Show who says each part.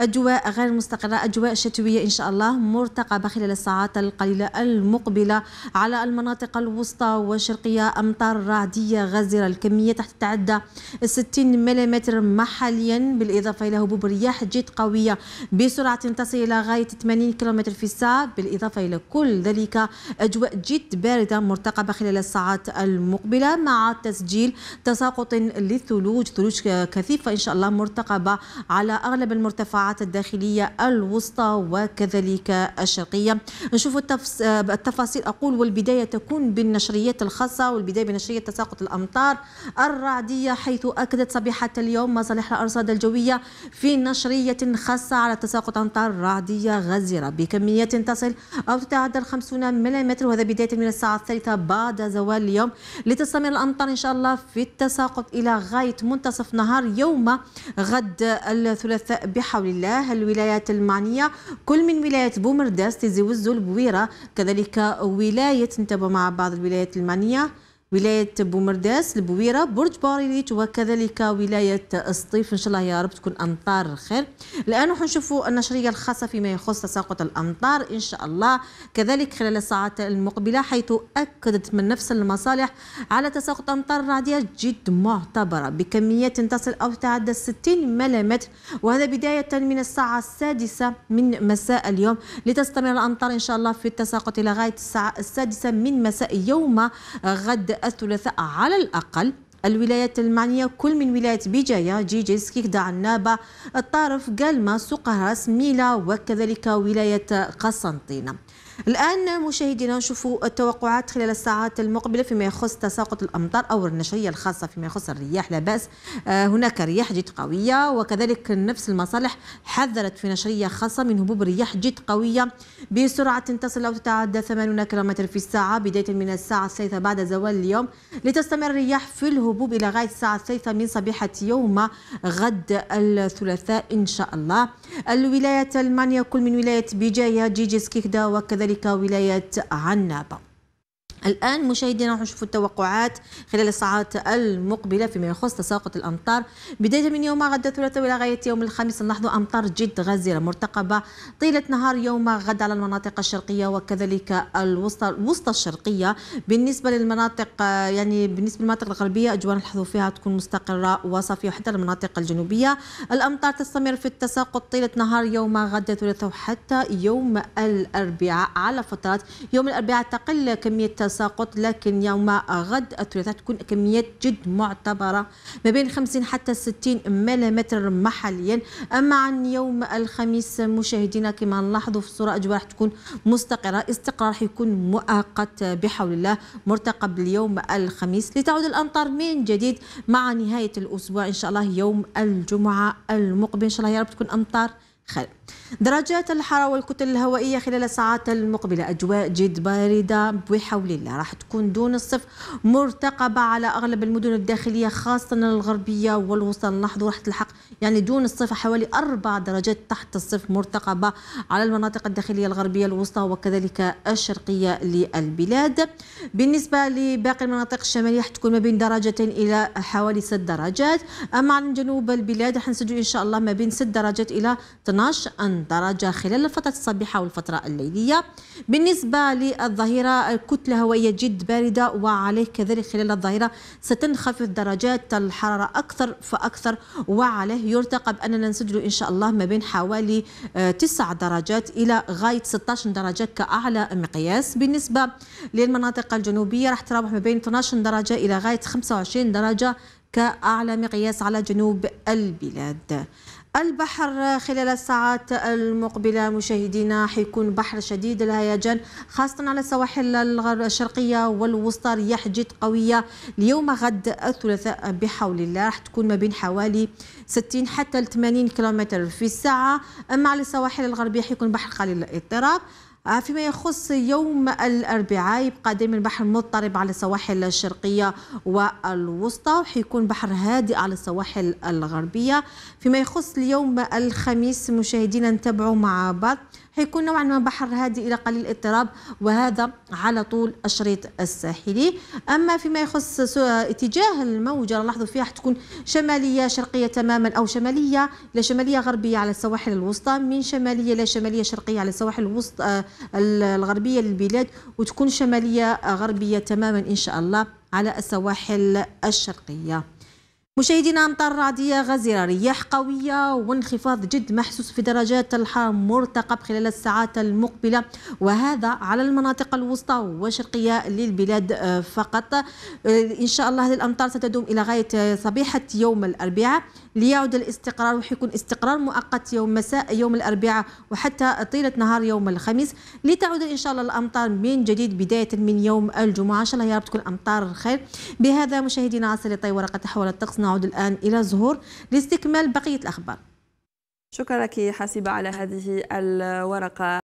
Speaker 1: أجواء غير مستقرة أجواء شتوية إن شاء الله مرتقبة خلال الساعات القليلة المقبلة على المناطق الوسطى والشرقية أمطار رعدية غزيرة الكمية تحت تعدى 60 ملم محليا بالإضافة إلى هبوب رياح جد قوية بسرعة تصل إلى غاية 80 كم في الساعة بالإضافة إلى كل ذلك أجواء جد باردة مرتقبة خلال الساعات المقبلة مع تسجيل تساقط للثلوج ثلوج كثيفة إن شاء الله مرتقبة على أغلب المرتفعات القطاعات الداخلية الوسطى وكذلك الشرقية نشوف آه، التفاصيل أقول والبداية تكون بالنشريات الخاصة والبداية بنشرية تساقط الأمطار الرعدية حيث أكدت صبيحة اليوم مصالح الأرصاد الجوية في نشرية خاصة على تساقط أمطار رعدية غزيرة بكميات تصل أو تتعدى 50 ملم وهذا بداية من الساعة الثالثة بعد زوال اليوم لتستمر الأمطار إن شاء الله في التساقط إلى غاية منتصف نهار يوم غد الثلاثاء بحول الله الله الولايات المعنية كل من ولاية بومرداس تيزي وزو البويرة كذلك ولاية نتبع مع بعض الولايات المعنية ولاية بومرداس البويرة برج باريليت وكذلك ولاية السطيف إن شاء الله يا رب تكون أمطار خير الآن نشوفوا النشرية الخاصة فيما يخص تساقط الأمطار إن شاء الله كذلك خلال الساعات المقبلة حيث أكدت من نفس المصالح على تساقط أمطار رعدية جد معتبرة بكميات تصل أو تتعدى 60 ملم وهذا بداية من الساعة السادسة من مساء اليوم لتستمر الأمطار إن شاء الله في التساقط إلى غاية الساعة السادسة من مساء يوم غد الثلاثاء على الأقل الولايات المعنية كل من ولاية بجاية جيجيس كيكدا عنابة الطارف سوق راس ميلا وكذلك ولاية قسنطينة الآن مشاهدينا نشوفوا التوقعات خلال الساعات المقبلة فيما يخص تساقط الأمطار أو النشرية الخاصة فيما يخص الرياح لا بأس آه، هناك رياح جد قوية وكذلك نفس المصالح حذرت في نشرية خاصة من هبوب رياح جد قوية بسرعة تصل أو تتعدى 80 كم في الساعة بداية من الساعة الثالثة بعد زوال اليوم لتستمر الرياح في الهبوب إلى غاية الساعة الثالثة من صبيحة يوم غد الثلاثاء إن شاء الله الولايات المانيا كل من ولاية بجاية جيجي سكيكدا وكذلك وكذلك ولاية عنابة الآن مشاهدينا راح نشوفوا التوقعات خلال الساعات المقبلة فيما يخص تساقط الأمطار بداية من يوم غد الثلاثاء إلى غاية يوم الخميس نلاحظ أمطار جد غزيرة مرتقبة طيلة نهار يوم غد على المناطق الشرقية وكذلك الوسطى الوسطى الشرقية بالنسبة للمناطق يعني بالنسبة للمناطق الغربية أجواء نلاحظ فيها تكون مستقرة وصافية وحتى المناطق الجنوبية الأمطار تستمر في التساقط طيلة نهار يوم غد الثلاثاء حتى يوم الأربعاء على فترات يوم الأربعاء تقل كمية تساقط لكن يوم غد الثلاثاء تكون كميات جد معتبرة ما بين 50 حتى 60 ملم محليا أما عن يوم الخميس مشاهدينا كما نلاحظوا في الصورة أجواء راح تكون مستقرة استقرار راح يكون مؤقت بحول الله مرتقب اليوم الخميس لتعود الأمطار من جديد مع نهاية الأسبوع إن شاء الله يوم الجمعة المقبل إن شاء الله يا رب تكون أمطار خير درجات الحرارة والكتل الهوائية خلال الساعات المقبلة أجواء جد باردة بحول الله راح تكون دون الصفر مرتقبة على أغلب المدن الداخلية خاصة الغربية والوسطى نلاحظوا راح تلحق يعني دون الصفر حوالي أربع درجات تحت الصفر مرتقبة على المناطق الداخلية الغربية الوسطى وكذلك الشرقية للبلاد بالنسبة لباقي المناطق الشمالية حتكون ما بين درجتين إلى حوالي ست درجات أما عن جنوب البلاد حنسجل إن شاء الله ما بين ست درجات إلى 12 درجة خلال الفترة الصباحة والفترة الليلية بالنسبة للظهيرة الكتلة هوائية جد باردة وعليه كذلك خلال الظهيرة ستنخفض درجات الحرارة أكثر فأكثر وعليه عليه يرتقب أننا نسجل إن شاء الله ما بين حوالي 9 آه، درجات إلى غاية 16 درجة كأعلى مقياس بالنسبة للمناطق الجنوبية راح تراوح ما بين 12 درجة إلى غاية 25 درجة كأعلى مقياس على جنوب البلاد البحر خلال الساعات المقبلة مشاهدينا حيكون بحر شديد الهيجان خاصة على السواحل الشرقية والوسطى رياح جد قوية اليوم غد الثلاثاء بحول الله راح تكون ما بين حوالي 60 حتى 80 كيلومتر في الساعة أما على السواحل الغربية حيكون بحر قليل الاضطراب آه، فيما يخص يوم الأربعاء يبقى دائما البحر مضطرب على السواحل الشرقية والوسطى وحيكون بحر هادئ على السواحل الغربية فيما يخص اليوم الخميس مشاهدينا نتابعوا مع بعض حيكون نوعا ما بحر هادئ الى قليل اضطراب وهذا على طول الشريط الساحلي اما فيما يخص اتجاه الموجه نلاحظوا فيها حتكون شماليه شرقيه تماما او شماليه الى شماليه غربيه على السواحل الوسطى من شماليه الى شماليه شرقيه على السواحل الوسطى آه، الغربية للبلاد وتكون شمالية غربية تماما إن شاء الله على السواحل الشرقية مشاهدينا امطار رعديه غزيره رياح قويه وانخفاض جد محسوس في درجات الحراره مرتقب خلال الساعات المقبله وهذا على المناطق الوسطى والشرقيه للبلاد آه، فقط آه، ان شاء الله هذه الامطار ستدوم الى غايه صبيحه يوم الاربعاء ليعود الاستقرار وحيكون استقرار مؤقت يوم مساء يوم الاربعاء وحتى طيله نهار يوم الخميس لتعود ان شاء الله الامطار من جديد بدايه من يوم الجمعه ان شاء الله يا رب تكون امطار خير بهذا مشاهدينا عصر طي ورقه تحول الطقس نعود الآن إلى زهور لاستكمال بقية الأخبار شكرا لك حاسبة على هذه الورقة